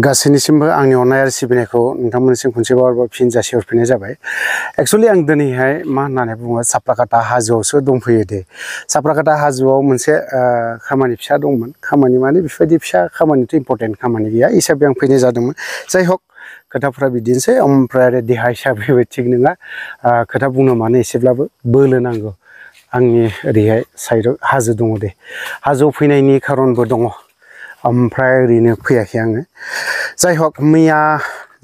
गासैनिसिमबो आंनि अननाय आरो सिबिनायखौ नोंथांमोननिसिम खनसेबाव आरोबाव फिन जासिहरफिननाय जाबाय एक्सुवेलि आं दिनैहाय मा होननानै बुङो साफ्राकाटा हाजोआवसो दंफैयो दे साफ्राकाटा हाजोआव मोनसे खामानि फिसा दंमोन खामानि माने बेफोरबायदि फिसा खामानिथ' इम्पर्टेन्ट खामानि गैया हिसाबै आं फैनाय जादोंमोन जाय हक खोथाफ्रा बिदिनोसै ओमफ्राय आरो देहा हिसाबैबो थिग नङा खोथा बुंनो मानो एसेब्लाबो बोलो नांगौ आंनि ओरैहाय साइडआव हाजो दङ दे हाजोआव फैनायनि खारनबो दङ ओमफ्राय ओरैनो फैयाखै आङो जायहक मैया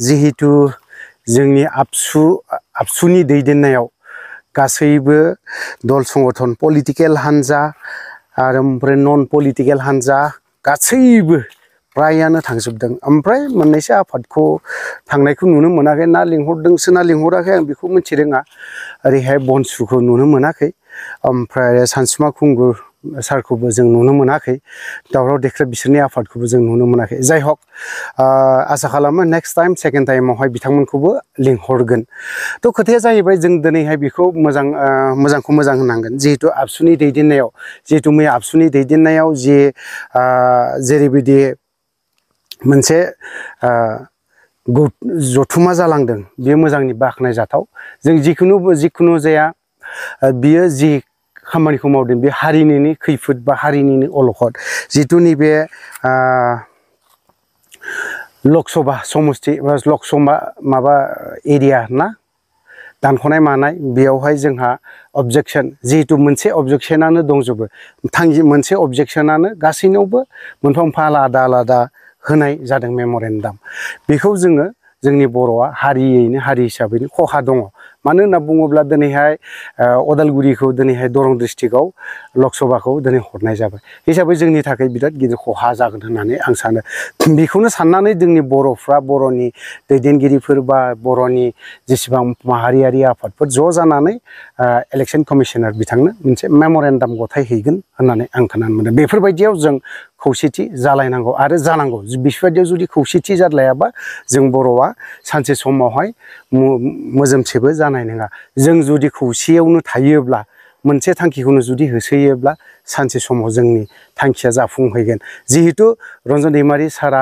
जिहेतु जोंनि आबसु आबसुनि दैदेननायाव गासैबो दल संगठन पलिटिकेल हान्जा आरो ओमफ्राय नन पलिटिकेल हान्जा गासैबो फ्रायानो थांजोबदों ओमफ्राय मोननैसो आफादखौ थांनायखौ नुनो मोनाखै ना लिंहरदोंसो ना लिंहराखै आं बेखौ मिथिरोङा ओरैहाय बनसुखौ नुनो मोनाखै ओमफ्राय सानसुमा खुंगुर सारखौबो जों नुनो मोनाखै दावराव देख्रेब बिसोरनि आफादखौबो जों नुनो मोनाखै जाय हक आसा खालामो नेक्स्ट टाइम सेकेन्ड टाइमावहाय बिथांमोनखौबो लिंहरगोन थ' खोथाया जाहैबाय जों दिनैहाय बेखौ मोजां मोजांखौ मोजां होनांगोन जिहेतु आबसुनि दैदेननायाव जिहेतु मैया आबसुनि दैदेननायाव जे जेरैबायदि मोनसे जथुमा जालांदों बेयो मोजांनि बाख्नायजाथाव जों जिखुनु जिखुनु जाया बियो जि खामानिखौ मावदों बे हारिनिनो खैफोद बा हारिनिनो अलखद जितु नैबे लक सभा समस्ति बा लक सभा माबा एरिया ना दानख'नाय मानाय बेयावहाय जोंहा अबजेक्सन जिहेतु मोनसे अबजेक्सनानो दंजोबो थांजि मोनसे अबजेक्सनानो गासैनावबो मोनफा मोनफा आलादा आलादा होनाय जादों मेमरेन्डाम बेखौ जोङो जोंनि बर'आ हारियैनो हारि हिसाबैनो खहा दङ मानो बुब्ला दिन दिनैहाय अदालगुरिखौ दिनैहाय दरं डिस्ट्रिक्टआव लोकसभा दिनै हरनाय जाबाय हिसाबै जोंनि थाखाय बिराद गिदिर खहा जागोन होननानै आं सानो बेखौनो साननानै जोंनि बर'फ्रा बर'नि दैदेनगिरिफोर बा बर'नि जेसेबां माहारियारि आफादफोर ज' जानानै इलेक्सन कमिसनार बिथांनो मोनसे मेम'रेन्डाम गथायहैगोन होननानै आं खोनानो मोन्दों बेफोरबायदियाव जों खौसेथि जालायनांगौ आरो जानांगौ बेफोरबायदियाव जुदि खौसेथि जालायाबा जों बर'आ सानसे समावहाय मोजोमसेबो जानाय जानाय नङा जों जुदि खौसेयावनो थायोब्ला मोनसे थांखिखौनो जुदि होसोयोब्ला सानसे समाव जोंनि थांखिया जाफुंहैगोन जिहेतु रन्जन दैमारि सारा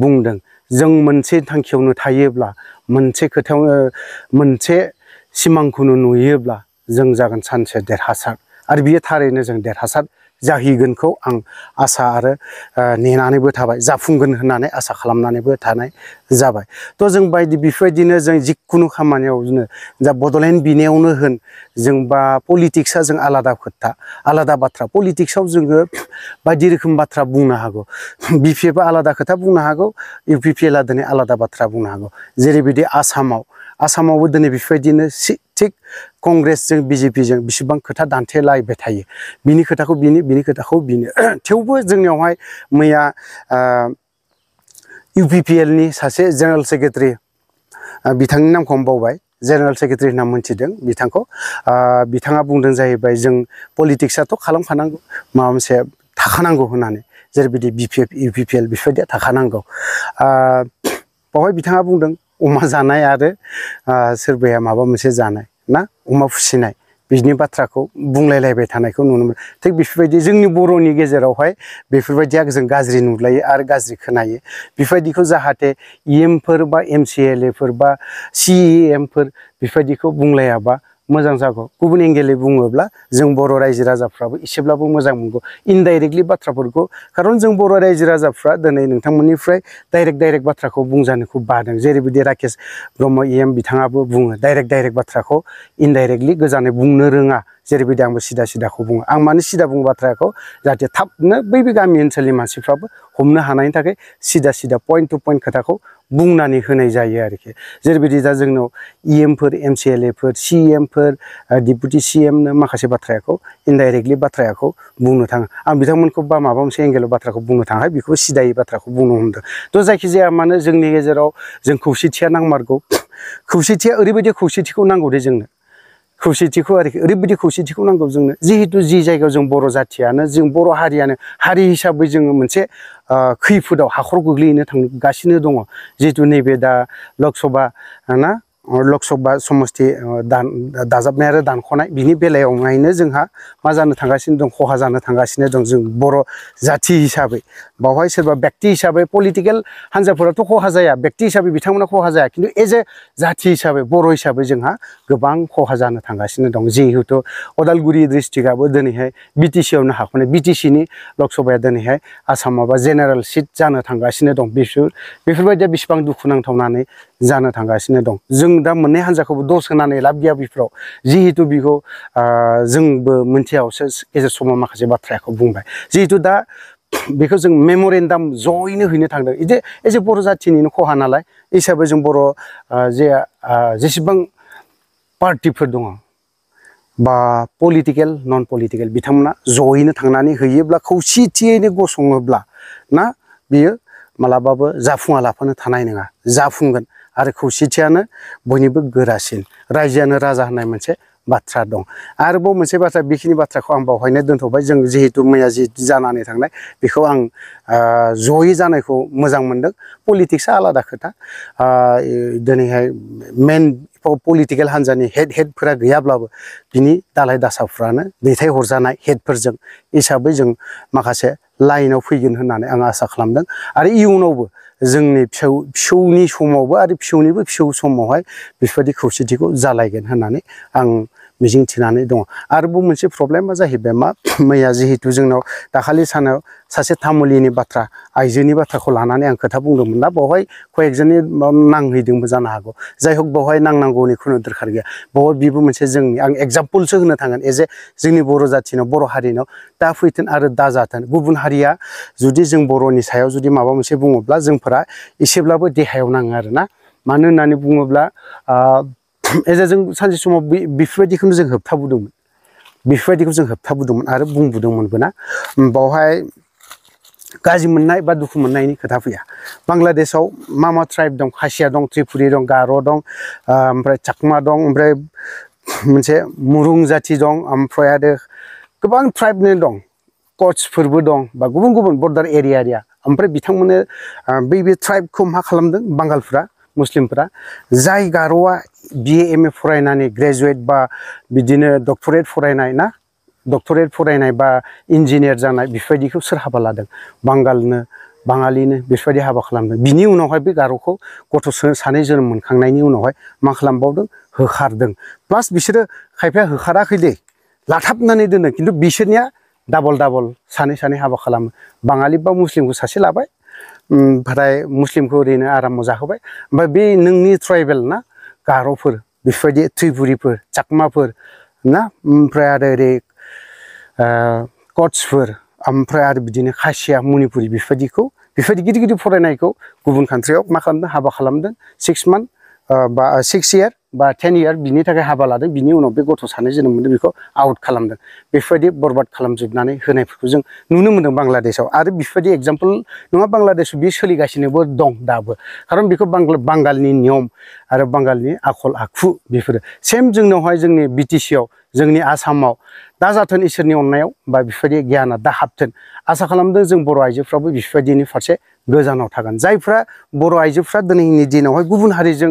बुंदों जो मोनसे थांखियावनो थायोब्ला मोनसे खोथायावनो मोनसे सिमांखौनो नुयोब्ला जो जागोन सानसे देरहासार आरो बियो थारैनो जों देरहासार जाहैगोनखौ आं आसा आरो नेनानैबो थाबाय जाफुंगोन होननानै आसा खालामनानैबो थानाय जाबाय थ' जों बायदि बेफोरबायदिनो जों जिखुनु खामानियाव जोङो जा बड'लेण्ड बिनायावनो होन जों बा पलिटिक्सआ जों आलादा खोथा आलादा बाथ्रा पलिटिक्सआव जोङो बायदि रोखोम बाथ्रा बुंनो हागौ बि पि एफआ आलादा खोथा बुंनो हागौ इउ पि पि एलआ दिनै आलादा बाथ्रा बुंनो हागौ जेरैबायदि आसामाव आसामावबो दिनै बेफोरबायदिनो थिग कंग्रेसजों बिजेपिजों बेसेबां खोथा दान्थेलायबाय थायो बिनि खोथाखौ बिनि बिनि खोथाखौ बिनो थेवबो जोंनियावहाय मैया इउ पि पि एलनि सासे जेनेरेल सेक्रेटारि बिथांनि नामखौ आं बावबाय जेनेरेल सेक्रेटारि होनना मोन्थिदों बिथांखौ बिथाङा बुंदों जाहैबाय जों पलिटिक्सआथ' खालामखानांगौ माबा मोनसे थाखानांगौ होननानै जेरैबायदि बि पि एफ इउ पि पि एल बेफोरबायदिया थाखानांगौ बावहाय बिथाङा बुंदों अमा जानाय आरो सोरबाया माबा मोनसे जानाय ना अमा फिसिनाय बिनि बाथ्राखौ बुंलायलायबाय थानायखौ नुनो मोनो थिग बेफोरबायदि जोंनि बर'नि गेजेरावहाय बेफोरबायदिया जों गाज्रि नुलायो आरो गाज्रि खोनायो बेफोरबायदिखौ जाहाथे इएमफोर बा एम सि एल एफोर बा सि इ एमफोर बेफोरबायदिखौ बुंलायाबा मोजां जागौ गुबुन एंगेलै बुङोब्ला जों बर' रायजो राजाफ्राबो एसेब्लाबो मोजां मोनगौ इनडाइरेक्टलि बाथ्राफोरखौ खारन जों बर' रायजो राजाफ्रा दिनै नोंथांमोननिफ्राय डाइरेक्ट डाइरेक्ट बाथ्राखौ बुंजानोखौ बादों जेरैबायदि राकेश ब्रह्म एम बिथाङाबो बुङो डाइरेक्ट डाइरेक्ट बाथ्राखौ इनडाइरेक्टलि गोजानै बुंनो रोङा जेरैबायदि आंबो सिदा सिदाखौ बुङो आं मानो सिदा बुङो बाथ्राखौ जाहाथे थाबनो बैबो गामि ओनसोलनि मानसिफ्राबो हमनो हानायनि थाखाय सिदा सिदा पइन्ट टु पइन्ट खोथाखौ बुंनानै होनाय जायो आरोखि जेरैबायदि दा जोंनाव इएमफोर एम सि एल एफोर सि एमफोर डिपुटि सि एमनो माखासे बाथ्राखौ इनडाइरेक्टलि बाथ्राखौ बुंनो थाङो आं बिथांमोनखौ बा माबा मोनसे एंगेलाव बाथ्राखौ बुंनो थाङाखै बेखौ सिदायै बाथ्राखौ बुंनो हमदों थ' जायखिजाया मानो जोंनि गेजेराव जों खौसेथिया नांमारगौ खौसेथिया ओरैबायदि खौसेथिखौ नांगौदि जोंनो खौसेथिखौ आरोखि ओरैबायदि खौसेथिखौ नांगौ जोंनो जिहेतु जि जायगायाव जों बर' जाथियानो जों बर' हारियानो हारि हिसाबै जोङो मोनसे खैफोदाव हाखर गोग्लैनो थांगासिनो दङ जिहेतु नैबे दा लकसभा ना लकसभा समस्ति दान दाजाबनाय आरो दानख'नाय बिनि बेलायावनो जोंहा मा जानो थांगासिनो दं खहा जानो थांगासिनो दं जों बर' जाथि हिसाबै बावहाय सोरबा बेक्ति हिसाबै पलिटिकेल हान्जाफोराथ' खहा जाया बेक्ति हिसाबै बिथांमोना खहा जाया खिन्थु एज ए जाति हिसाब बर' हिसाब जहाँ गोबां खहा जानो थांगासिनो दं जिहेतु उदालगुरि डिस्ट्रिक्टआबो हाखने बिटिसिआवनो हाख'नाय बिटिसिनि लकसभाया दिनैहाय आसामाबा जेनेरेल सिट जानो थांगासिनो दं बेफोर बेफोरबायदिया बेसेबां दुखुनांथावनानै जानो थांगासिनो दं जों दा मोननै दस होनानै लाब गैया भी जिहेतु बेखौ जोंबो मोनथियावसो गेजेर समाव माखासे बाथ्राखौ बुंबाय जिहेतु दा बेखौ जों मेमरेन्डाम जयैनो हैनो थांदों इदि एसे बर' जाथिनिनो खहा नालाय हिसाबै जों बर' जे जेसेबां पार्टिफोर दङ बा पलिटिकेल नन पलिटिकेल बिथांमोना जयैनो थांनानै हैयोब्ला खौसेथियैनो गसङोब्ला ना बियो मालाबाबो जाफुङा लाफानो थानाय नङा जाफुंगोन आरो खौसेथियानो बयनिबो गोरासिन रायजोआनो राजा होननाय मोनसे बाथ्रा दं आरोबाव मोनसे बाथ्रा बेखिनि बाथ्राखौ आं बावहायनो दोनथ'बाय जों जिहेतु मैया जि जानानै थांनाय बेखौ आं जयै जानायखौ मोजां मोनदों पलिटिक्सआ आलादा खोथा दिनैहाय मेन पलिटिकेल हान्जानि हेड हेडफोरा गैयाब्लाबो बिनि दालाय दासाफ्रानो दैथायहरजानाय हेडफोरजों हिसाबै जों माखासे लाइनाव फैगोन होननानै आं आसा खालामदों आरो इयुनावबो जोंनि फिसौ फिसौनि समावबो आरो फिसौनिबो फिसौ समावहाय बेफोरबायदि खौसेथिखौ जालायगोन होननानै आं मिजिंथिनानै दङ आरोबाव मोनसे प्रब्लेमा जाहैबाय मा मैया जिहेतु जोंनाव दाखालि सानाव सासे तामुलिनि बाथ्रा आइजोनि बाथ्राखौ लानानै आं खोथा बुंदोंमोन ना बेवहाय कयेकजननि नांहैदोंबो जानो हागौ जाय हक बेवहाय नांनांगौनि खुनु दरखार गैया बेवहाय बेबो मोनसे जोंनि आं एग्जाम्पलसो होनो थांगोन एज ए जोंनि बर' जाथिनाव बर' हारिनाव दा फैथों आरो दा जाथों गुबुन हारिया जुदि जों बर'नि सायाव जुदि माबा मोनसे बुङोब्ला जों मुवाफोरा एसेब्लाबो देहायाव नाङो आरोना मानो होननानै बुङोब्ला एज जों सानसे समाव बेफोरबायदिखौनो जों होबथाबोदोंमोन बेफोरबायदिखौ जों होबथाबोदोंमोन आरो बुंबोदोंमोनबो ना बावहाय गाज्रि मोननाय बा दुखु मोननायनि खोथा फैया बांलादेशआव मा मा ट्राइब दं खासिया दं त्रिपुरि दं गार' दं ओमफ्राय चाकमा दं ओमफ्राय मोनसे मुरुं जाथि दं ओमफ्राय आरो गोबां ट्राइबनि दं कचफोरबो दं बा गुबुन गुबुन बर्डार एरिया एरिया ओमफ्राय बिथांमोननो बै बे ट्राइबखौ मा खालामदों बांगालफ्रा मुस्लिमफ्रा जाय गार'आ बि ए एम ए फरायनानै ग्रेजुवेट बा बिदिनो डक्टरेट फरायनाय ना डक्टरेट फरायनाय बा इन्जिनियार जानाय बेफोरबायदिखौ सोर हाबा लादों बांगालनो बाङालिनो बेफोरबायदि हाबा खालामदों बिनि उनावहाय बे गार'खौ गथ' सानै जोनोम मोनखांनायनि उनावहाय मा खालामबावदों होखारदों प्लास बिसोरो खायफाया होखाराखै दे लाथाबनानै दोनो खिन्थु बिसोरनिया डबल डबल सानै सानै हाबा खालामो बाङालि बा मुस्लिमखौ सासे लाबाय ओमफ्राय मुस्लिमखौ ओरैनो आरामाव जाहोबाय ओमफ्राय बे नोंनि ट्राइबेल ना गार'फोर बेफोरबायदि त्रिपुरिफोर चाकमाफोर ना ओमफ्राय आरो ओरै कट्सफोर ओमफ्राय आरो बिदिनो खासिया मणिपुरि बेफोरबायदिखौ बेफोरबायदि गिदिर गिदिर फरायनायखौ गुबुन कान्ट्रियाव मा खालामदों हाबा खालामदों सिक्स मान्थ বা ছিক্স ইয়াৰ বা টেন ইয়াৰ বিনি থাকে হাবা লাদে বিনি উনাও বে গথ' সানে জেনে মানে বিখো আউট খালামদে বেফাদি বরবাদ খালামজুবনানে হনাইফোরখো জং নুনো মন্দং বাংলাদেশাও আর বিফাদি এক্সাম্পল নোয়া বাংলাদেশ বি সলিগাসিনেবো দং দাবো কারণ বিখো বাংলা বাঙালিনি নিয়ম আর বাঙালিনি আখল আখু বিফোর সেম জংনোহয় জংনি বিটিসিয়াও জংনি আসামাও দা জাথন ইসরনি অন্নায়াও বা বিফাদি জ্ঞানা দা হাবথন আশা খালামদে জং বড় আইজোফ্রাবো বিফাদিনি ফারসে গজানাও থাকান যাইফ্রা বড় আইজোফ্রা দিনহিনি দিনাওহয় গুবুন হারিজং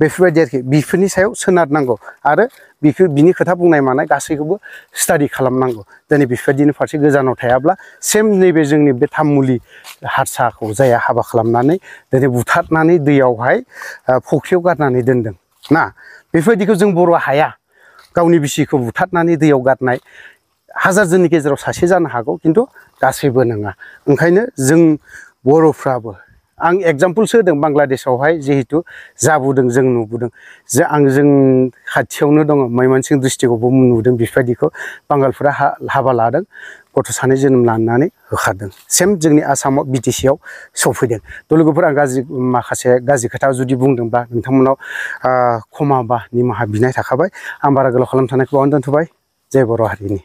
बेफोरबायदि आरोखि बेफोरनि सायाव सोनारनांगौ आरो बेफोर बिनि खोथा बुंनाय मानाय गासैखौबो स्टाडि खालामनांगौ दिनै बेफोरबायदिनो फारसे गोजानाव थायाब्ला सेम नैबे जोंनि बे थामुलि हारसाखौ जाया हाबा खालामनानै दिनै बुथारनानै दैयावहाय फुख्रियाव गारनानै दोनदों ना बेफोरबायदिखौ जों बर'आ हाया गावनि बिसिखौ बुथारनानै दैयाव गारनाय हाजारजननि गेजेराव सासे जानो हागौ खिन्थु गासैबो नङा ओंखायनो जों बर'फ्राबो आं एग्जाम्पल होदों बांलादेशआवहाय जिहेतु जाबोदों जों नुबोदों जे आं जों खाथियावनो दङ मयमनसिं डिस्ट्रिक्टआवबो नुदों बेफोरबायदिखौ बांगालफोरा हा हाबा लादों गथ' सानै जोनोम लानानै होखादों सेम जोंनि आसामाव बि टि सियाव सौफैदों त' लोगोफोर आं गाज्रि माखासे गाज्रि खोथा जुदि बुंदोंबा नोंथांमोननाव खमाबा निमाहा बिनाय थाखाबाय आं बारा गोलाव खालामथानायखौ बावनो दोनथ'बाय जय बर' हारिनि